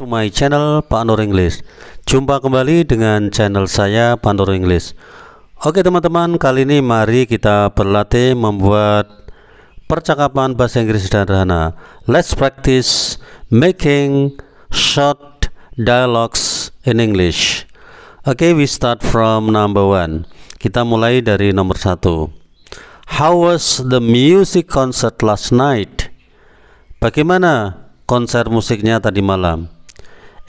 to my channel Pak Nur English Jumpa kembali dengan channel saya Pak Nur English Oke teman-teman kali ini mari kita berlatih membuat percakapan bahasa Inggris sederhana Let's practice making short dialogues in English Oke we start from number one Kita mulai dari nomor satu How was the music concert last night? Bagaimana konser musiknya tadi malam?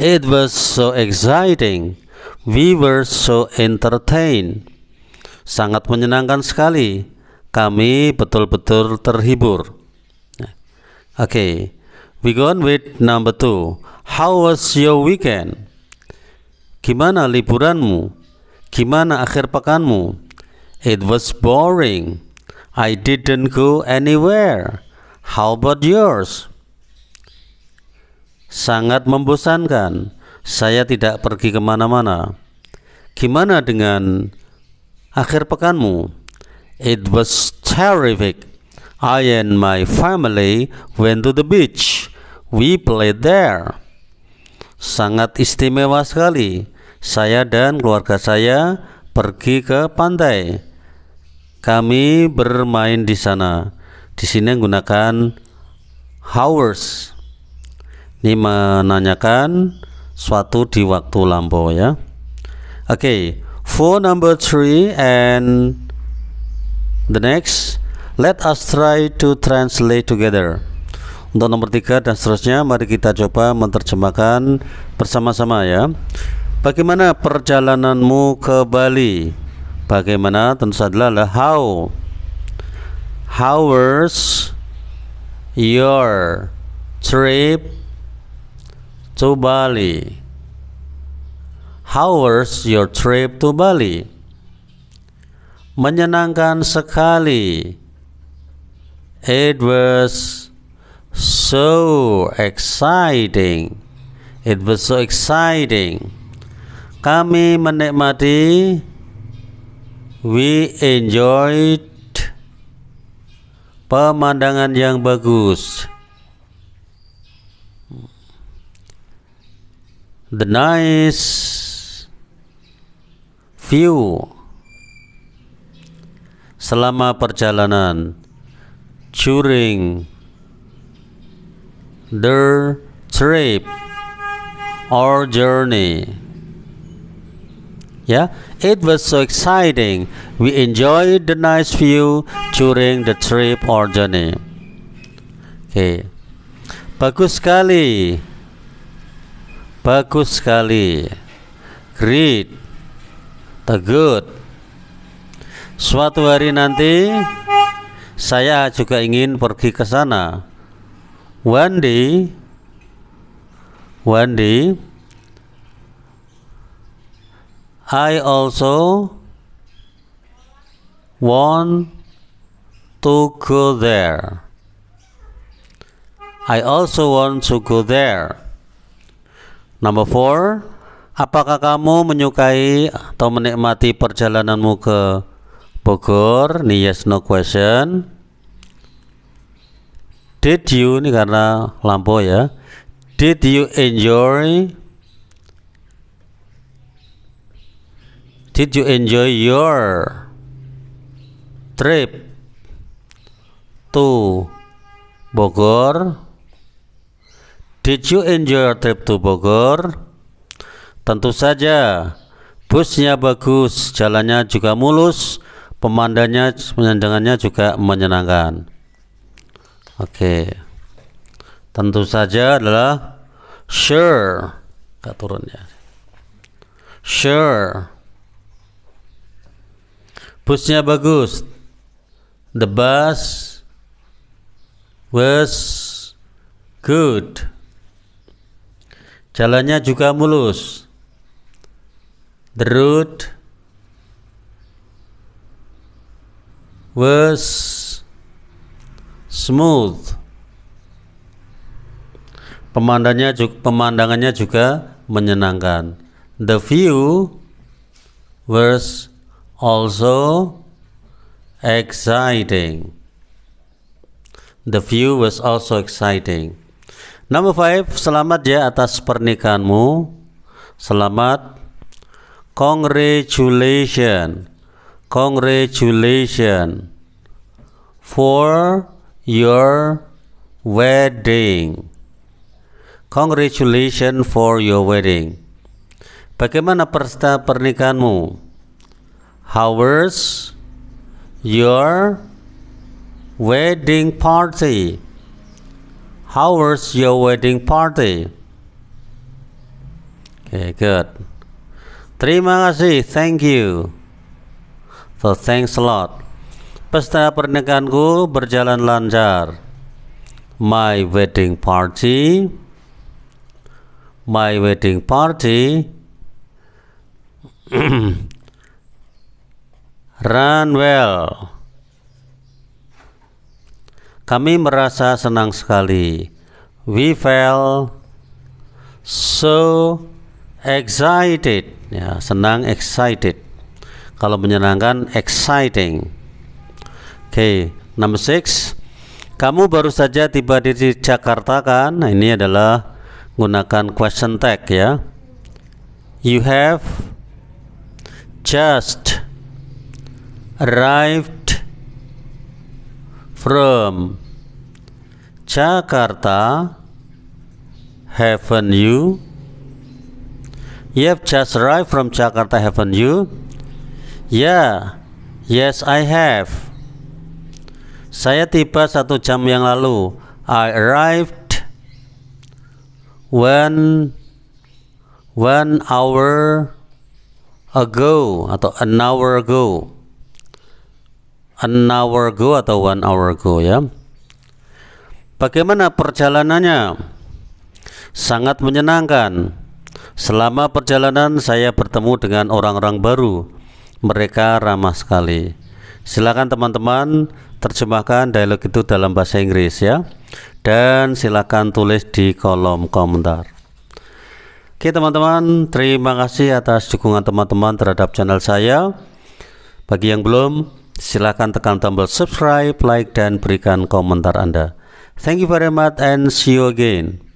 It was so exciting. We were so entertained. Sangat menyenangkan sekali. Kami betul-betul terhibur. Ya. Oke, okay. we go on with number two. How was your weekend? Gimana liburanmu? Gimana akhir pekanmu? It was boring. I didn't go anywhere. How about yours? sangat membosankan. Saya tidak pergi kemana-mana. Gimana dengan akhir pekanmu? It was terrific. I and my family went to the beach. We played there. Sangat istimewa sekali. Saya dan keluarga saya pergi ke pantai. Kami bermain di sana. Di sini gunakan hours ini menanyakan suatu di waktu lampau ya oke okay. for number three and the next let us try to translate together untuk nomor tiga dan seterusnya mari kita coba menerjemahkan bersama-sama ya bagaimana perjalananmu ke Bali bagaimana tentu saja adalah how how was your trip to Bali? How was your trip to Bali? Menyenangkan sekali. It was so exciting. It was so exciting. Kami menikmati we enjoyed pemandangan yang bagus. the nice view selama perjalanan during the trip or journey yeah it was so exciting we enjoyed the nice view during the trip or journey oke okay. bagus sekali bagus sekali great good. suatu hari nanti saya juga ingin pergi ke sana one day one day I also want to go there I also want to go there Number four, apakah kamu menyukai atau menikmati perjalananmu ke Bogor? Ini yes no question. Did you ini karena lampu ya. Did you enjoy? Did you enjoy your trip to Bogor? Did you enjoy your trip to Bogor? Tentu saja, busnya bagus, jalannya juga mulus, pemandangannya pemandangannya juga menyenangkan. Oke. Tentu saja adalah sure. Kak turun ya. Sure. Busnya bagus. The bus was good. Jalannya juga mulus. The road was smooth. Pemandangannya juga, pemandangannya juga menyenangkan. The view was also exciting. The view was also exciting. Number five, selamat ya atas pernikahanmu. Selamat. congratulation, congratulation for your wedding. Congratulation for your wedding. Bagaimana pesta pernikahanmu? How was your wedding party? How was your wedding party? Okay, good. Terima kasih, thank you. So thanks a lot. Pesta pernikahanku berjalan lancar. My wedding party. My wedding party. Run well. Kami merasa senang sekali. We felt so excited. Ya, senang excited. Kalau menyenangkan exciting. Oke, okay, number six. Kamu baru saja tiba di Jakarta kan? Nah, ini adalah gunakan question tag ya. You have just arrived from Jakarta haven't you have just arrived from Jakarta haven't you Yeah Yes I have Saya tiba satu jam yang lalu I arrived when one hour ago atau an hour ago an hour ago atau one hour ago ya. Bagaimana perjalanannya? Sangat menyenangkan. Selama perjalanan saya bertemu dengan orang-orang baru. Mereka ramah sekali. Silakan teman-teman terjemahkan dialog itu dalam bahasa Inggris ya. Dan silakan tulis di kolom komentar. Oke teman-teman, terima kasih atas dukungan teman-teman terhadap channel saya. Bagi yang belum, Silakan tekan tombol subscribe, like, dan berikan komentar Anda. Thank you very much and see you again.